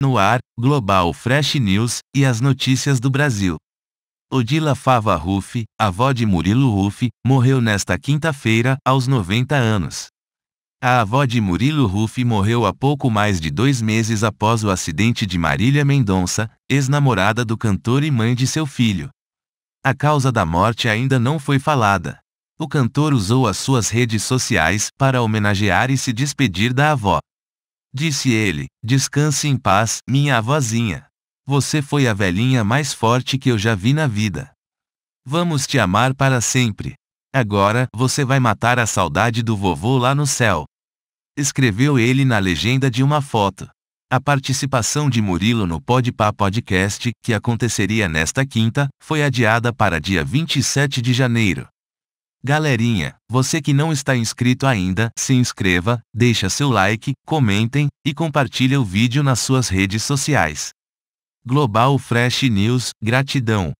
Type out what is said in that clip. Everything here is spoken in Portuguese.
no ar, Global Fresh News e as notícias do Brasil. Odila Fava Ruffi, avó de Murilo Ruffi, morreu nesta quinta-feira, aos 90 anos. A avó de Murilo Ruffi morreu há pouco mais de dois meses após o acidente de Marília Mendonça, ex-namorada do cantor e mãe de seu filho. A causa da morte ainda não foi falada. O cantor usou as suas redes sociais para homenagear e se despedir da avó. Disse ele: Descanse em paz, minha avózinha. Você foi a velhinha mais forte que eu já vi na vida. Vamos te amar para sempre. Agora, você vai matar a saudade do vovô lá no céu. Escreveu ele na legenda de uma foto. A participação de Murilo no Podpah Podcast, que aconteceria nesta quinta, foi adiada para dia 27 de janeiro. Galerinha, você que não está inscrito ainda, se inscreva, deixa seu like, comentem e compartilhe o vídeo nas suas redes sociais. Global Fresh News, gratidão.